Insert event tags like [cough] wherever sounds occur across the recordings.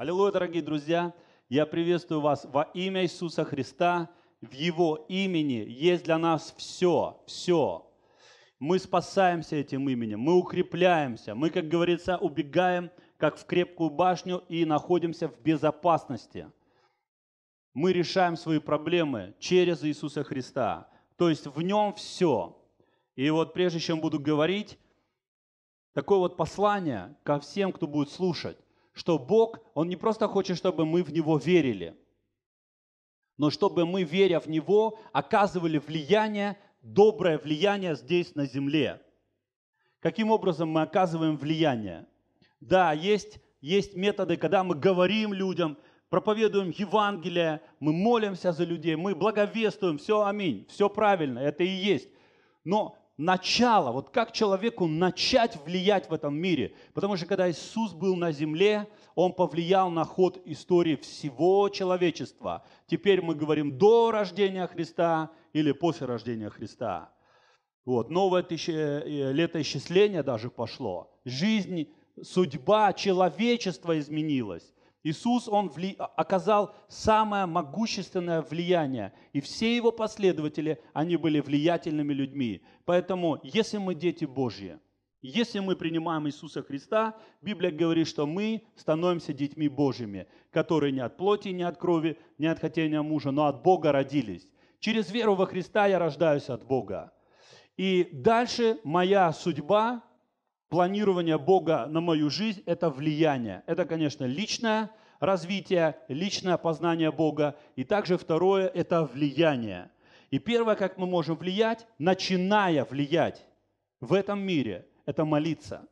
Аллилуйя, дорогие друзья! Я приветствую вас во имя Иисуса Христа. В Его имени есть для нас все, все. Мы спасаемся этим именем, мы укрепляемся, мы, как говорится, убегаем, как в крепкую башню, и находимся в безопасности. Мы решаем свои проблемы через Иисуса Христа. То есть в нем все. И вот прежде чем буду говорить, такое вот послание ко всем, кто будет слушать что Бог, Он не просто хочет, чтобы мы в Него верили, но чтобы мы, веря в Него, оказывали влияние, доброе влияние здесь на земле. Каким образом мы оказываем влияние? Да, есть, есть методы, когда мы говорим людям, проповедуем Евангелие, мы молимся за людей, мы благовествуем, все аминь, все правильно, это и есть. Но начало, вот как человеку начать влиять в этом мире. Потому что когда Иисус был на земле, он повлиял на ход истории всего человечества. Теперь мы говорим до рождения Христа или после рождения Христа. Вот, новое тысяче, э, э, летоисчисление даже пошло. Жизнь, судьба человечества изменилась. Иисус, Он вли... оказал самое могущественное влияние, и все Его последователи, они были влиятельными людьми. Поэтому, если мы дети Божьи, если мы принимаем Иисуса Христа, Библия говорит, что мы становимся детьми Божьими, которые не от плоти, не от крови, не от хотения мужа, но от Бога родились. Через веру во Христа я рождаюсь от Бога. И дальше моя судьба, планирование Бога на мою жизнь – это влияние. Это, конечно, личное развитие, личное познание Бога. И также второе – это влияние. И первое, как мы можем влиять, начиная влиять в этом мире, это молиться.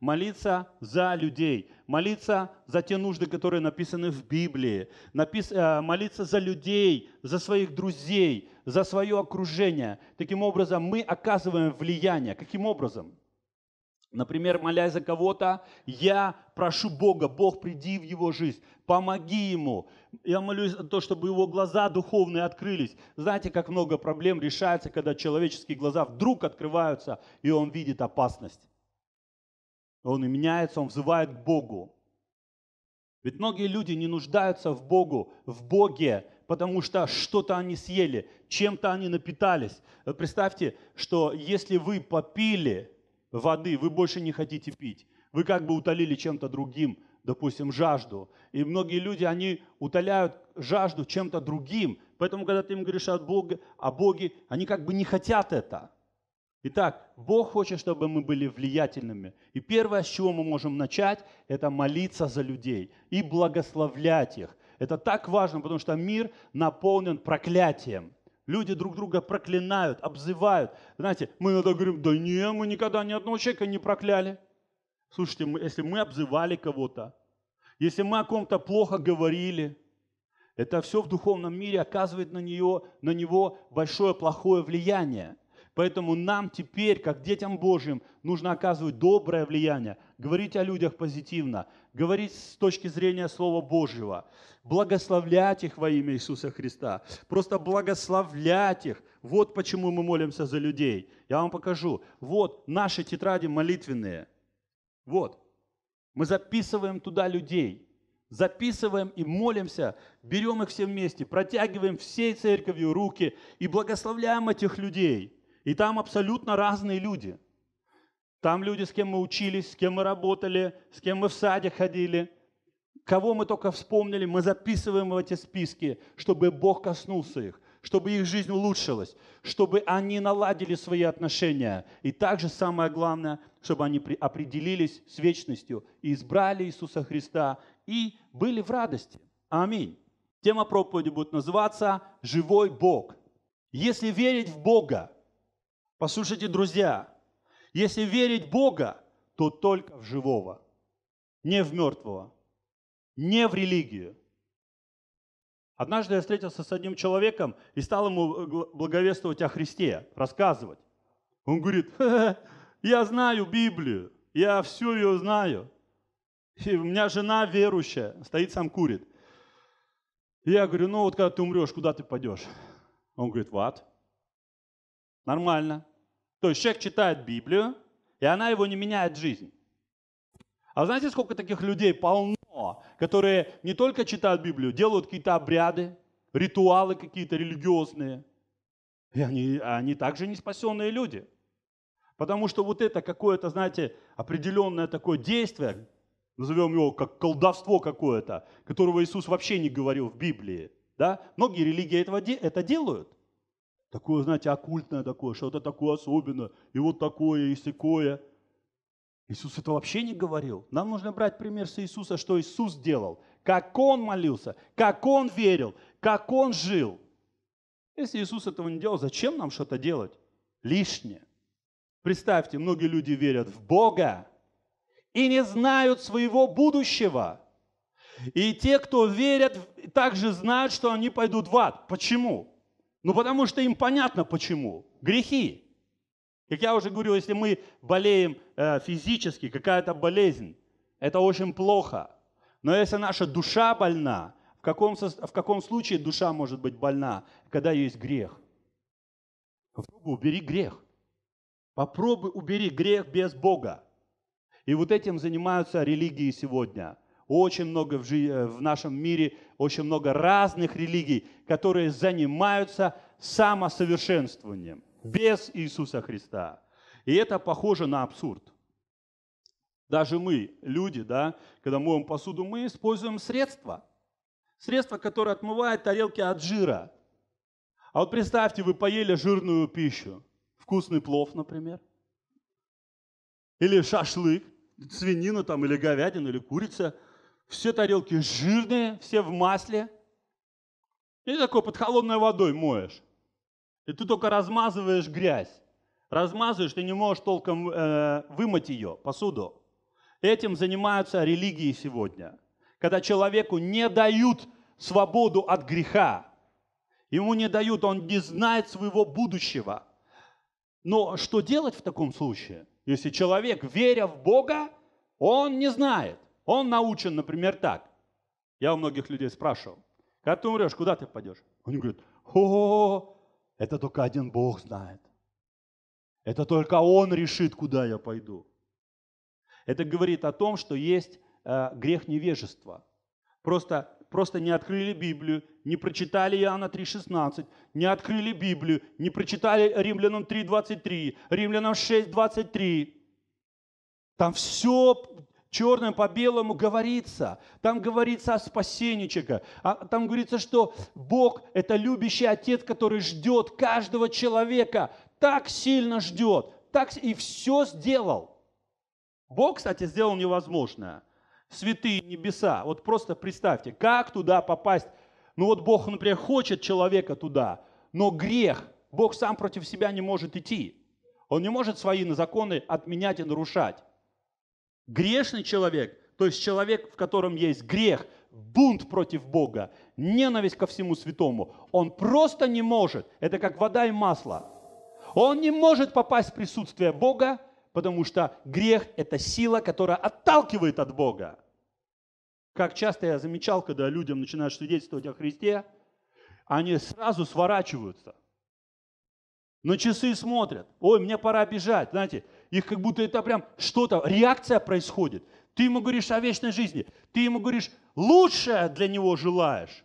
Молиться за людей, молиться за те нужды, которые написаны в Библии, напис... Э, молиться за людей, за своих друзей, за свое окружение. Таким образом, мы оказываем влияние. Каким образом? Например, молясь за кого-то, я прошу Бога, Бог, приди в его жизнь, помоги ему. Я молюсь за то, чтобы его глаза духовные открылись. Знаете, как много проблем решается, когда человеческие глаза вдруг открываются, и он видит опасность. Он и меняется, он взывает к Богу. Ведь многие люди не нуждаются в Богу, в Боге, потому что что-то они съели, чем-то они напитались. Представьте, что если вы попили – воды вы больше не хотите пить. Вы как бы утолили чем-то другим, допустим, жажду. И многие люди, они утоляют жажду чем-то другим. Поэтому, когда ты им говоришь о Боге, о Боге, они как бы не хотят это. Итак, Бог хочет, чтобы мы были влиятельными. И первое, с чего мы можем начать, это молиться за людей и благословлять их. Это так важно, потому что мир наполнен проклятием. Люди друг друга проклинают, обзывают. Знаете, мы иногда говорим, да не, мы никогда ни одного человека не прокляли. Слушайте, если мы обзывали кого-то, если мы о ком-то плохо говорили, это все в духовном мире оказывает на, нее, на него большое плохое влияние. Поэтому нам теперь, как детям Божьим, нужно оказывать доброе влияние, говорить о людях позитивно, говорить с точки зрения Слова Божьего, благословлять их во имя Иисуса Христа, просто благословлять их. Вот почему мы молимся за людей. Я вам покажу. Вот наши тетради молитвенные. Вот. Мы записываем туда людей, записываем и молимся, берем их все вместе, протягиваем всей церковью руки и благословляем этих людей. И там абсолютно разные люди – там люди, с кем мы учились, с кем мы работали, с кем мы в саде ходили. Кого мы только вспомнили, мы записываем в эти списки, чтобы Бог коснулся их, чтобы их жизнь улучшилась, чтобы они наладили свои отношения. И также самое главное, чтобы они определились с вечностью и избрали Иисуса Христа и были в радости. Аминь. Тема проповеди будет называться «Живой Бог». Если верить в Бога, послушайте, друзья, если верить Бога, то только в живого, не в мертвого, не в религию. Однажды я встретился с одним человеком и стал ему э, благовествовать о Христе, рассказывать. Он говорит, Ха -ха, я знаю Библию, я всю ее знаю. И у меня жена верующая, стоит сам курит. я говорю, ну вот когда ты умрешь, куда ты пойдешь? Он говорит, в ад. Нормально. То есть человек читает Библию, и она его не меняет жизнь. А знаете, сколько таких людей полно, которые не только читают Библию, делают какие-то обряды, ритуалы какие-то религиозные. И они, они также не спасенные люди. Потому что вот это какое-то, знаете, определенное такое действие, назовем его как колдовство какое-то, которого Иисус вообще не говорил в Библии. Да? Многие религии этого, это делают. Такое, знаете, оккультное такое, что-то такое особенное, и вот такое, и сякое. Иисус это вообще не говорил. Нам нужно брать пример с Иисуса, что Иисус делал, как Он молился, как Он верил, как Он жил. Если Иисус этого не делал, зачем нам что-то делать? Лишнее. Представьте, многие люди верят в Бога и не знают своего будущего. И те, кто верят, также знают, что они пойдут в ад. Почему? Ну, потому что им понятно почему. Грехи. Как я уже говорил, если мы болеем э, физически, какая-то болезнь, это очень плохо. Но если наша душа больна, в каком, в каком случае душа может быть больна? Когда есть грех. Попробуй убери грех. Попробуй убери грех без Бога. И вот этим занимаются религии сегодня – очень много в, жи- э, в нашем мире, очень много разных религий, которые занимаются самосовершенствованием без Иисуса Христа. И это похоже на абсурд. Даже мы, люди, да, когда моем посуду, мы используем средства. Средства, которые отмывают тарелки от жира. А вот представьте, вы поели жирную пищу. Вкусный плов, например. Или шашлык, свинину там, или говядину или курица – все тарелки жирные, все в масле. И ты такой под холодной водой моешь. И ты только размазываешь грязь. Размазываешь, ты не можешь толком э, вымыть ее, посуду. Этим занимаются религии сегодня. Когда человеку не дают свободу от греха. Ему не дают, он не знает своего будущего. Но что делать в таком случае? Если человек, веря в Бога, он не знает. Он научен, например, так. Я у многих людей спрашивал, когда ты умрешь, куда ты пойдешь? Они говорят, о, это только один Бог знает. Это только Он решит, куда я пойду. Это говорит о том, что есть э, грех невежества. Просто, просто не открыли Библию, не прочитали Иоанна 3,16, не открыли Библию, не прочитали Римлянам 3,23, Римлянам 6,23. Там все черным по белому говорится. Там говорится о спасении человека. А там говорится, что Бог – это любящий Отец, который ждет каждого человека. Так сильно ждет. Так и все сделал. Бог, кстати, сделал невозможное. Святые небеса. Вот просто представьте, как туда попасть. Ну вот Бог, например, хочет человека туда, но грех, Бог сам против себя не может идти. Он не может свои законы отменять и нарушать. Грешный человек, то есть человек, в котором есть грех, бунт против Бога, ненависть ко всему святому, он просто не может, это как вода и масло, он не может попасть в присутствие Бога, потому что грех – это сила, которая отталкивает от Бога. Как часто я замечал, когда людям начинают свидетельствовать о Христе, они сразу сворачиваются. На часы смотрят. Ой, мне пора бежать. Знаете, их как будто это прям что-то, реакция происходит. Ты ему говоришь о вечной жизни. Ты ему говоришь, лучшее для него желаешь.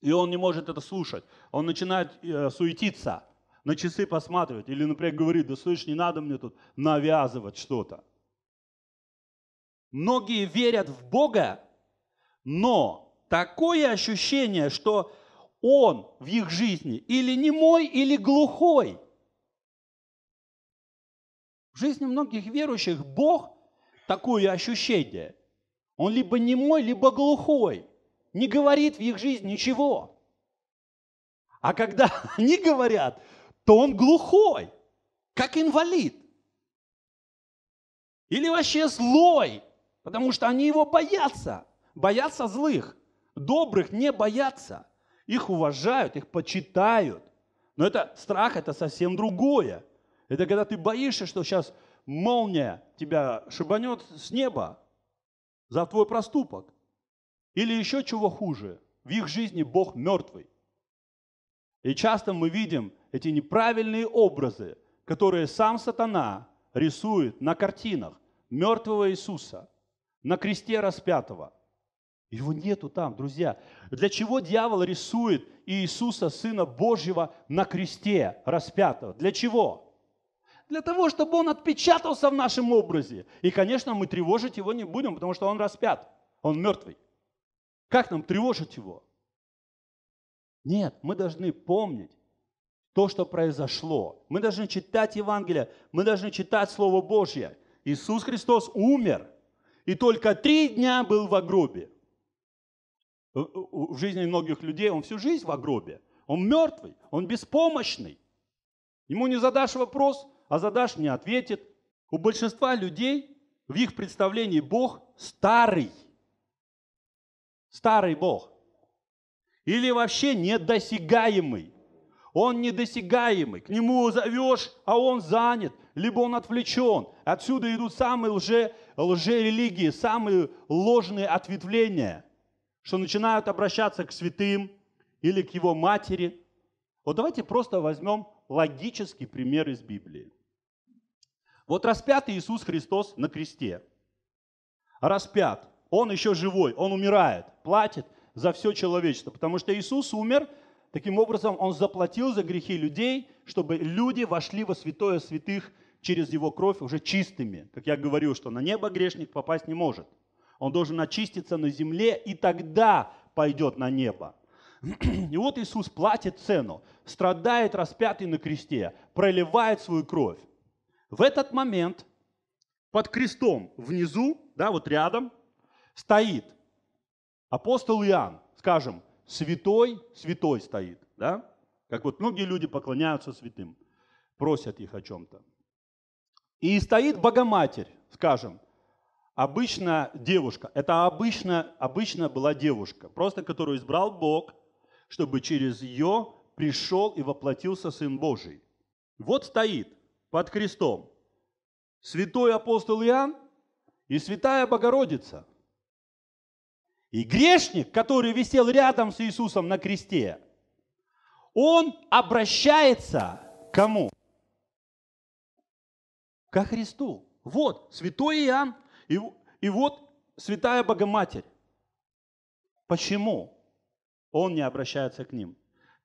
И он не может это слушать. Он начинает э, суетиться, на часы посматривать. Или, например, говорит, да слышишь, не надо мне тут навязывать что-то. Многие верят в Бога, но такое ощущение, что Он в их жизни или не мой, или глухой. В жизни многих верующих Бог такое ощущение. Он либо немой, либо глухой. Не говорит в их жизни ничего. А когда [laughs] они говорят, то он глухой, как инвалид. Или вообще злой, потому что они его боятся. Боятся злых. Добрых не боятся. Их уважают, их почитают. Но это страх, это совсем другое. Это когда ты боишься, что сейчас молния тебя шибанет с неба за твой проступок. Или еще чего хуже, в их жизни Бог мертвый. И часто мы видим эти неправильные образы, которые сам сатана рисует на картинах мертвого Иисуса, на кресте распятого. Его нету там, друзья. Для чего дьявол рисует Иисуса, Сына Божьего, на кресте распятого? Для чего? для того, чтобы он отпечатался в нашем образе. И, конечно, мы тревожить его не будем, потому что он распят, он мертвый. Как нам тревожить его? Нет, мы должны помнить то, что произошло. Мы должны читать Евангелие, мы должны читать Слово Божье. Иисус Христос умер, и только три дня был в гробе. В жизни многих людей он всю жизнь в гробе. Он мертвый, он беспомощный. Ему не задашь вопрос, а задашь – не ответит. У большинства людей в их представлении Бог старый. Старый Бог. Или вообще недосягаемый. Он недосягаемый. К нему зовешь, а он занят, либо он отвлечен. Отсюда идут самые лже, лже-религии, самые ложные ответвления, что начинают обращаться к святым или к его матери. Вот давайте просто возьмем логический пример из Библии. Вот распятый Иисус Христос на кресте. Распят. Он еще живой, он умирает, платит за все человечество. Потому что Иисус умер, таким образом он заплатил за грехи людей, чтобы люди вошли во святое святых через его кровь уже чистыми. Как я говорил, что на небо грешник попасть не может. Он должен очиститься на земле, и тогда пойдет на небо. И вот Иисус платит цену, страдает распятый на кресте, проливает свою кровь. В этот момент под крестом внизу, да, вот рядом, стоит апостол Иоанн, скажем, святой, святой стоит, да? Как вот многие люди поклоняются святым, просят их о чем-то. И стоит Богоматерь, скажем, обычно девушка. Это обычно, обычно была девушка, просто которую избрал Бог, чтобы через ее пришел и воплотился Сын Божий. Вот стоит под крестом. Святой апостол Иоанн и святая Богородица. И грешник, который висел рядом с Иисусом на кресте, он обращается к кому? Ко Христу. Вот святой Иоанн и, и вот святая Богоматерь. Почему он не обращается к ним?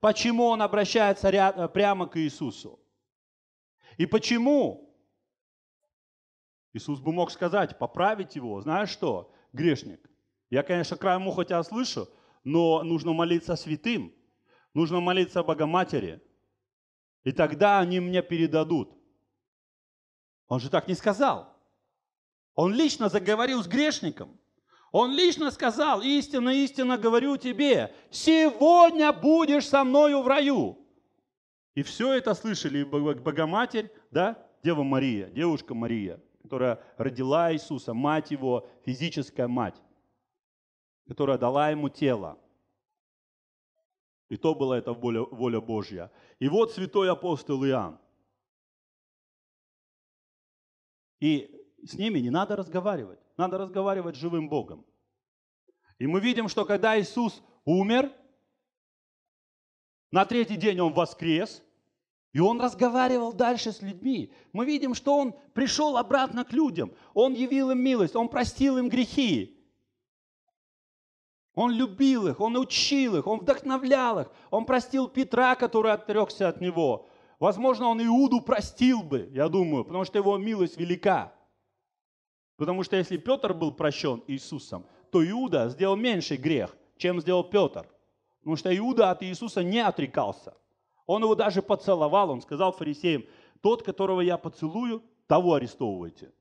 Почему он обращается ряд, прямо к Иисусу? И почему? Иисус бы мог сказать, поправить его. Знаешь что, грешник, я, конечно, краем уха тебя слышу, но нужно молиться святым, нужно молиться Богоматери, и тогда они мне передадут. Он же так не сказал. Он лично заговорил с грешником. Он лично сказал, истинно, истинно говорю тебе, сегодня будешь со мною в раю. И все это слышали Богоматерь, да, Дева Мария, девушка Мария, которая родила Иисуса, мать его, физическая мать, которая дала ему тело. И то была это воля, воля Божья. И вот святой апостол Иоанн. И с ними не надо разговаривать. Надо разговаривать с живым Богом. И мы видим, что когда Иисус умер, на третий день Он воскрес, и он разговаривал дальше с людьми. Мы видим, что он пришел обратно к людям. Он явил им милость, он простил им грехи. Он любил их, он учил их, он вдохновлял их. Он простил Петра, который отрекся от него. Возможно, он Иуду простил бы, я думаю, потому что его милость велика. Потому что если Петр был прощен Иисусом, то Иуда сделал меньший грех, чем сделал Петр. Потому что Иуда от Иисуса не отрекался – он его даже поцеловал, он сказал фарисеям, тот, которого я поцелую, того арестовывайте.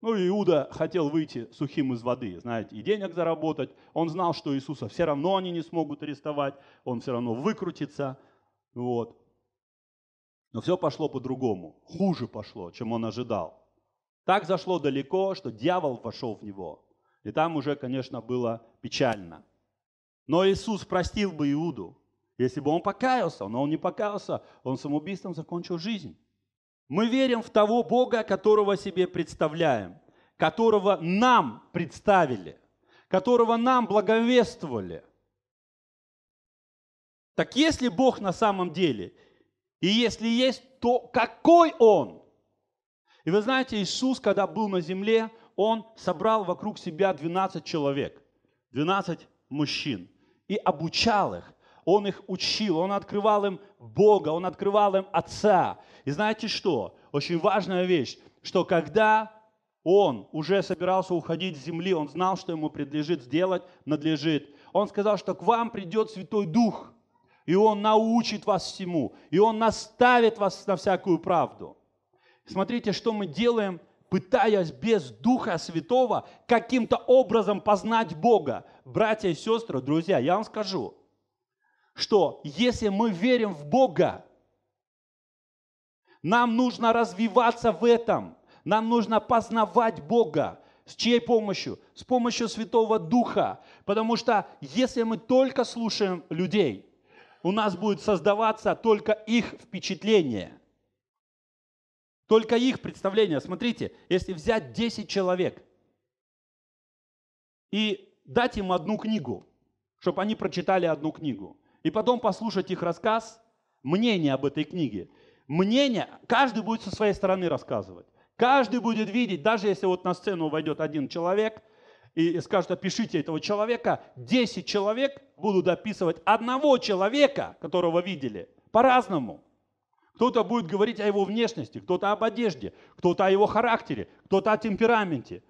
Ну, Иуда хотел выйти сухим из воды, знаете, и денег заработать. Он знал, что Иисуса все равно они не смогут арестовать, он все равно выкрутится. Вот. Но все пошло по-другому, хуже пошло, чем он ожидал. Так зашло далеко, что дьявол вошел в него. И там уже, конечно, было печально. Но Иисус простил бы Иуду, если бы он покаялся, но он не покаялся, он самоубийством закончил жизнь. Мы верим в того Бога, которого себе представляем, которого нам представили, которого нам благовествовали. Так если Бог на самом деле, и если есть, то какой Он? И вы знаете, Иисус, когда был на земле, Он собрал вокруг себя 12 человек, 12 мужчин, и обучал их, он их учил, он открывал им Бога, он открывал им Отца. И знаете что? Очень важная вещь, что когда он уже собирался уходить с земли, он знал, что ему предлежит сделать, надлежит. Он сказал, что к вам придет Святой Дух, и Он научит вас всему, и Он наставит вас на всякую правду. Смотрите, что мы делаем, пытаясь без Духа Святого каким-то образом познать Бога. Братья и сестры, друзья, я вам скажу, что если мы верим в Бога, нам нужно развиваться в этом, нам нужно познавать Бога. С чьей помощью? С помощью Святого Духа. Потому что если мы только слушаем людей, у нас будет создаваться только их впечатление, только их представление. Смотрите, если взять 10 человек и дать им одну книгу, чтобы они прочитали одну книгу, и потом послушать их рассказ, мнение об этой книге. Мнение, каждый будет со своей стороны рассказывать. Каждый будет видеть, даже если вот на сцену войдет один человек и скажет, опишите этого человека, 10 человек будут описывать одного человека, которого видели, по-разному. Кто-то будет говорить о его внешности, кто-то об одежде, кто-то о его характере, кто-то о темпераменте.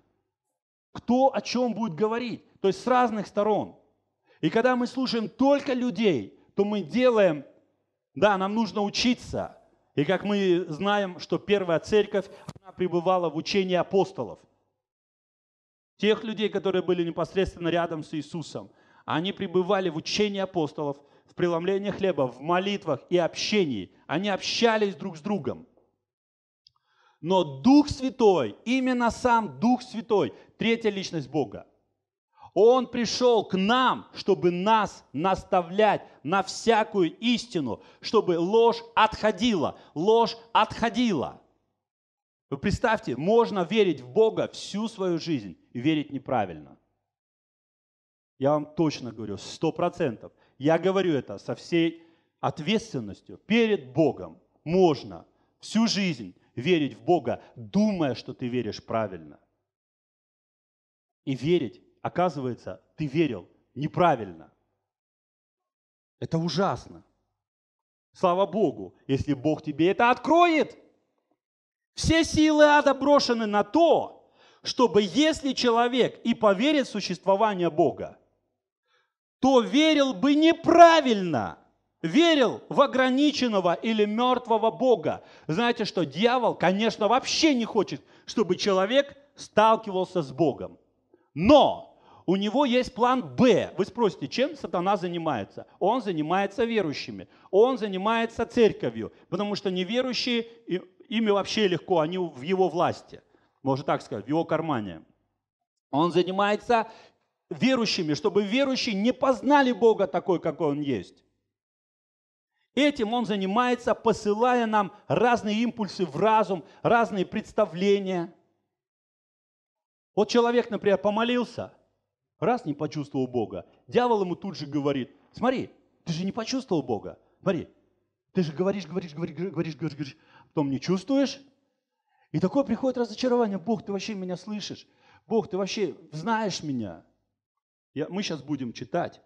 Кто о чем будет говорить, то есть с разных сторон – и когда мы слушаем только людей, то мы делаем, да, нам нужно учиться. И как мы знаем, что первая церковь, она пребывала в учении апостолов. Тех людей, которые были непосредственно рядом с Иисусом. Они пребывали в учении апостолов, в преломлении хлеба, в молитвах и общении. Они общались друг с другом. Но Дух Святой, именно сам Дух Святой, третья личность Бога – он пришел к нам, чтобы нас наставлять на всякую истину, чтобы ложь отходила, ложь отходила. Вы представьте, можно верить в Бога всю свою жизнь и верить неправильно. Я вам точно говорю, сто процентов. Я говорю это со всей ответственностью перед Богом. Можно всю жизнь верить в Бога, думая, что ты веришь правильно. И верить оказывается, ты верил неправильно. Это ужасно. Слава Богу, если Бог тебе это откроет. Все силы ада брошены на то, чтобы если человек и поверит в существование Бога, то верил бы неправильно, верил в ограниченного или мертвого Бога. Знаете что, дьявол, конечно, вообще не хочет, чтобы человек сталкивался с Богом. Но у него есть план «Б». Вы спросите, чем сатана занимается? Он занимается верующими, он занимается церковью, потому что неверующие, ими вообще легко, они в его власти, можно так сказать, в его кармане. Он занимается верующими, чтобы верующие не познали Бога такой, какой Он есть. Этим он занимается, посылая нам разные импульсы в разум, разные представления. Вот человек, например, помолился – Раз не почувствовал Бога, дьявол ему тут же говорит, смотри, ты же не почувствовал Бога, смотри, ты же говоришь, говоришь, говоришь, говоришь, говоришь, говоришь, потом не чувствуешь. И такое приходит разочарование, Бог, ты вообще меня слышишь, Бог, ты вообще знаешь меня. Я, мы сейчас будем читать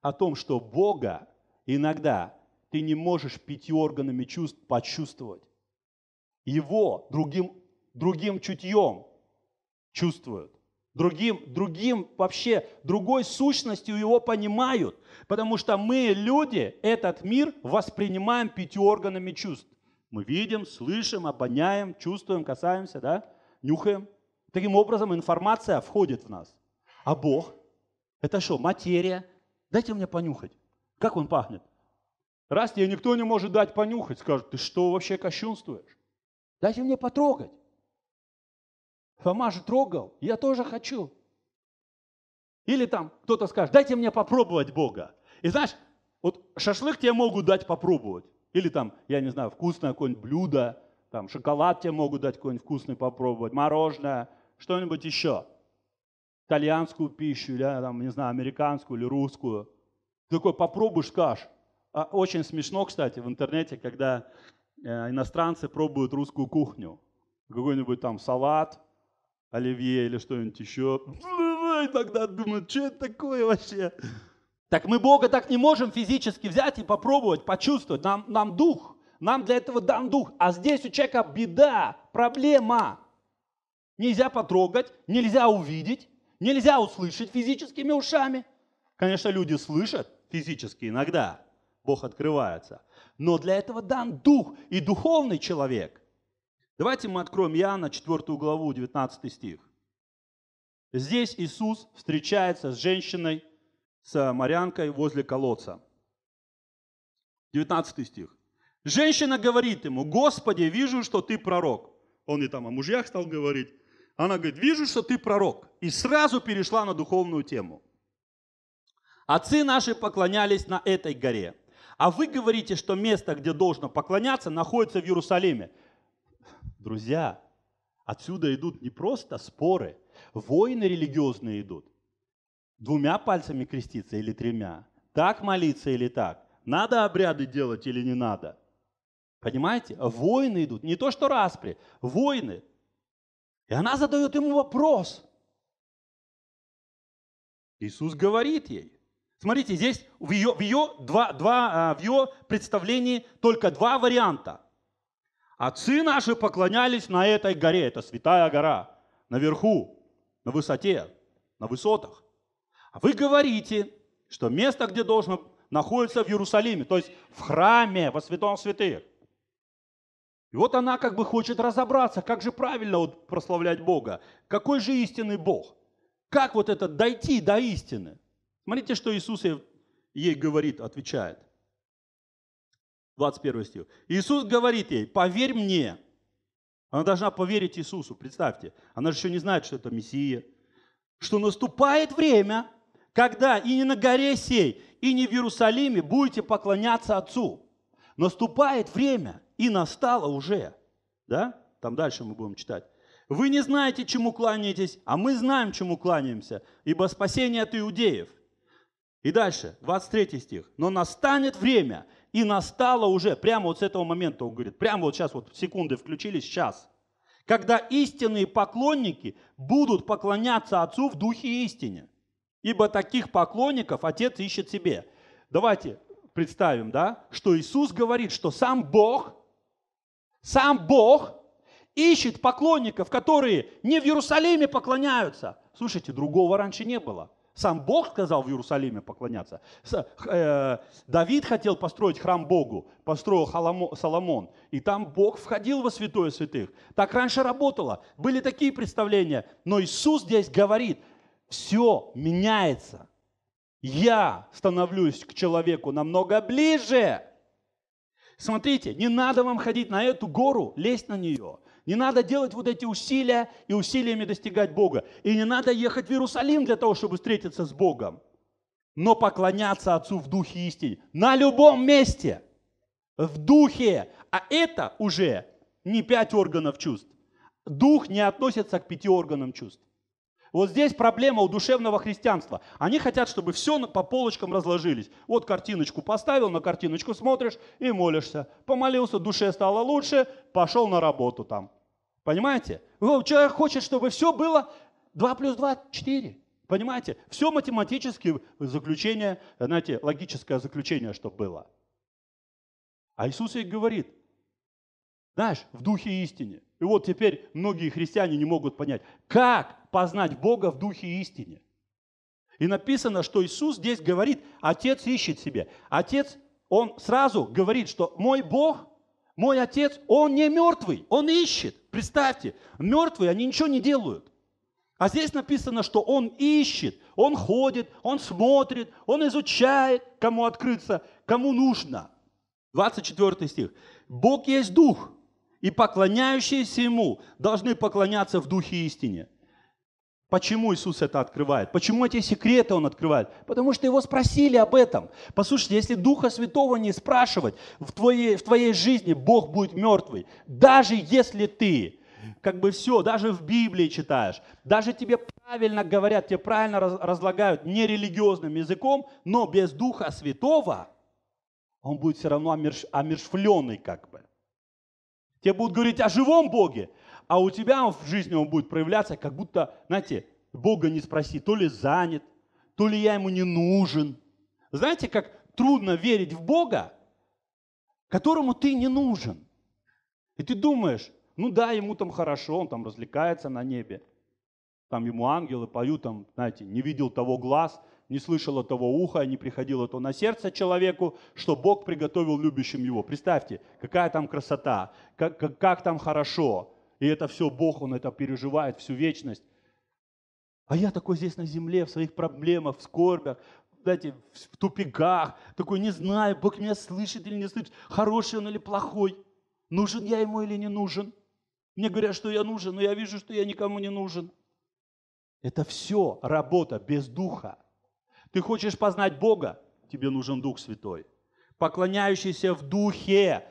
о том, что Бога иногда ты не можешь пяти органами чувств почувствовать. Его другим, другим чутьем чувствуют другим, другим вообще, другой сущностью его понимают. Потому что мы, люди, этот мир воспринимаем пятью органами чувств. Мы видим, слышим, обоняем, чувствуем, касаемся, да? нюхаем. Таким образом информация входит в нас. А Бог – это что, материя? Дайте мне понюхать. Как он пахнет? Раз тебе никто не может дать понюхать, скажут, ты что вообще кощунствуешь? Дайте мне потрогать. Фома же трогал, я тоже хочу. Или там кто-то скажет, дайте мне попробовать Бога. И знаешь, вот шашлык тебе могут дать попробовать. Или там, я не знаю, вкусное какое-нибудь блюдо, там шоколад тебе могут дать какой-нибудь вкусный попробовать, мороженое, что-нибудь еще. Итальянскую пищу, или там, не знаю, американскую или русскую. Ты такой попробуешь, скажешь. А очень смешно, кстати, в интернете, когда э, иностранцы пробуют русскую кухню. Какой-нибудь там салат, оливье или что-нибудь еще. Иногда думают, что это такое вообще? Так мы Бога так не можем физически взять и попробовать, почувствовать. Нам, нам дух, нам для этого дан дух. А здесь у человека беда, проблема. Нельзя потрогать, нельзя увидеть, нельзя услышать физическими ушами. Конечно, люди слышат физически иногда, Бог открывается. Но для этого дан дух, и духовный человек Давайте мы откроем Иоанна 4 главу, 19 стих. Здесь Иисус встречается с женщиной, с морянкой возле колодца. 19 стих. Женщина говорит ему, Господи, вижу, что ты пророк. Он и там о мужьях стал говорить. Она говорит, вижу, что ты пророк. И сразу перешла на духовную тему. Отцы наши поклонялись на этой горе. А вы говорите, что место, где должно поклоняться, находится в Иерусалиме. Друзья, отсюда идут не просто споры, войны религиозные идут. Двумя пальцами креститься или тремя? Так молиться или так? Надо обряды делать или не надо? Понимаете? Войны идут. Не то, что распри. Войны. И она задает ему вопрос. Иисус говорит ей. Смотрите, здесь в ее, в ее, два, два, а, в ее представлении только два варианта. Отцы наши поклонялись на этой горе, это святая гора, наверху, на высоте, на высотах. А вы говорите, что место, где должно находится в Иерусалиме, то есть в храме во святом святых. И вот она как бы хочет разобраться, как же правильно вот прославлять Бога, какой же истинный Бог, как вот это дойти до истины. Смотрите, что Иисус ей говорит, отвечает. 21 стих. Иисус говорит ей, поверь мне. Она должна поверить Иисусу, представьте. Она же еще не знает, что это Мессия. Что наступает время, когда и не на горе сей, и не в Иерусалиме будете поклоняться Отцу. Наступает время, и настало уже. Да? Там дальше мы будем читать. Вы не знаете, чему кланяетесь, а мы знаем, чему кланяемся, ибо спасение от иудеев. И дальше, 23 стих. Но настанет время, и настало уже, прямо вот с этого момента, он говорит, прямо вот сейчас, вот секунды включились, сейчас, когда истинные поклонники будут поклоняться Отцу в духе истине, ибо таких поклонников Отец ищет себе. Давайте представим, да, что Иисус говорит, что сам Бог, сам Бог ищет поклонников, которые не в Иерусалиме поклоняются. Слушайте, другого раньше не было – сам Бог сказал в Иерусалиме поклоняться. Э, Давид хотел построить храм Богу, построил Соломон. И там Бог входил во святое святых. Так раньше работало. Были такие представления. Но Иисус здесь говорит, все меняется. Я становлюсь к человеку намного ближе. Смотрите, не надо вам ходить на эту гору, лезть на нее. Не надо делать вот эти усилия и усилиями достигать Бога. И не надо ехать в Иерусалим для того, чтобы встретиться с Богом. Но поклоняться Отцу в Духе истине. На любом месте. В Духе. А это уже не пять органов чувств. Дух не относится к пяти органам чувств. Вот здесь проблема у душевного христианства. Они хотят, чтобы все по полочкам разложились. Вот картиночку поставил, на картиночку смотришь и молишься. Помолился, душе стало лучше, пошел на работу там. Понимаете? Человек хочет, чтобы все было 2 плюс 2 – 4. Понимаете? Все математические заключения, знаете, логическое заключение, чтобы было. А Иисус ей говорит, знаешь, в духе истине. И вот теперь многие христиане не могут понять, как познать Бога в духе истине. И написано, что Иисус здесь говорит, Отец ищет себе. Отец, Он сразу говорит, что мой Бог мой отец, он не мертвый, он ищет. Представьте, мертвые, они ничего не делают. А здесь написано, что он ищет, он ходит, он смотрит, он изучает, кому открыться, кому нужно. 24 стих. Бог есть дух, и поклоняющиеся ему должны поклоняться в духе истине. Почему Иисус это открывает? Почему эти секреты Он открывает? Потому что Его спросили об этом. Послушайте, если Духа Святого не спрашивать, в твоей, в твоей жизни Бог будет мертвый. Даже если ты как бы все, даже в Библии читаешь, даже тебе правильно говорят, тебе правильно разлагают нерелигиозным языком, но без Духа Святого он будет все равно омерш, омершвленный как бы. Тебе будут говорить о живом Боге, а у тебя в жизни он будет проявляться, как будто, знаете, Бога не спроси, то ли занят, то ли я ему не нужен. Знаете, как трудно верить в Бога, которому ты не нужен. И ты думаешь, ну да, ему там хорошо, он там развлекается на небе. Там ему ангелы поют, там, знаете, не видел того глаз, не слышало того уха, не приходило то на сердце человеку, что Бог приготовил любящим его. Представьте, какая там красота, как, как, как там хорошо. И это все Бог, Он это переживает всю вечность. А я такой здесь на земле, в своих проблемах, в скорбях, знаете, в тупиках. Такой не знаю, Бог меня слышит или не слышит, хороший он или плохой. Нужен я ему или не нужен. Мне говорят, что я нужен, но я вижу, что я никому не нужен. Это все работа без духа. Ты хочешь познать Бога? Тебе нужен Дух Святой. Поклоняющийся в духе,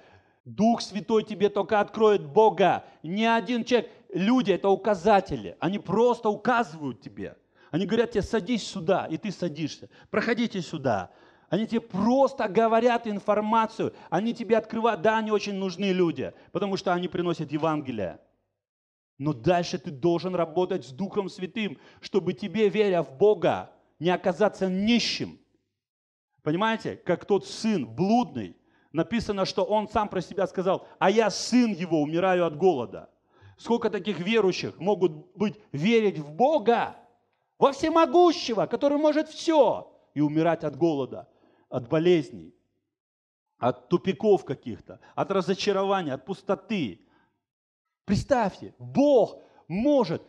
Дух Святой тебе только откроет Бога. Ни один человек, люди это указатели, они просто указывают тебе. Они говорят тебе, садись сюда, и ты садишься. Проходите сюда. Они тебе просто говорят информацию, они тебе открывают, да, они очень нужны люди, потому что они приносят Евангелие. Но дальше ты должен работать с Духом Святым, чтобы тебе, веря в Бога, не оказаться нищим. Понимаете, как тот сын блудный, написано, что он сам про себя сказал, а я сын его, умираю от голода. Сколько таких верующих могут быть верить в Бога, во всемогущего, который может все, и умирать от голода, от болезней, от тупиков каких-то, от разочарования, от пустоты. Представьте, Бог может,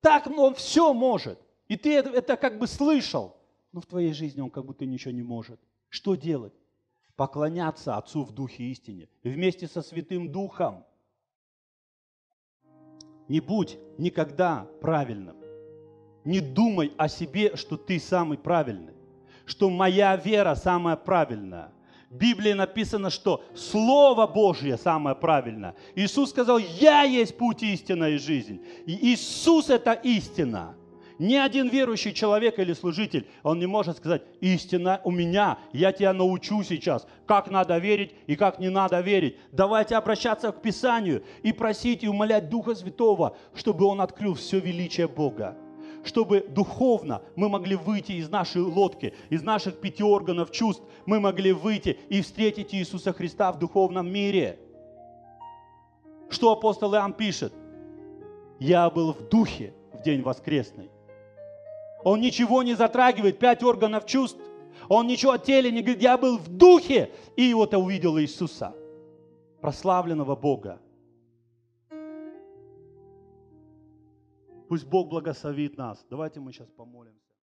так Он все может. И ты это, как бы слышал, но в твоей жизни Он как будто ничего не может. Что делать? поклоняться Отцу в Духе истине вместе со Святым Духом. Не будь никогда правильным. Не думай о себе, что ты самый правильный, что моя вера самая правильная. В Библии написано, что Слово Божье самое правильное. Иисус сказал, я есть путь, истина и жизнь. И Иисус – это истина. Ни один верующий человек или служитель, он не может сказать, истина у меня, я тебя научу сейчас, как надо верить и как не надо верить. Давайте обращаться к Писанию и просить и умолять Духа Святого, чтобы Он открыл все величие Бога чтобы духовно мы могли выйти из нашей лодки, из наших пяти органов чувств, мы могли выйти и встретить Иисуса Христа в духовном мире. Что апостол Иоанн пишет? «Я был в духе в день воскресный, он ничего не затрагивает, пять органов чувств. Он ничего о теле не говорит, я был в духе, и вот я увидел Иисуса, прославленного Бога. Пусть Бог благословит нас. Давайте мы сейчас помолим.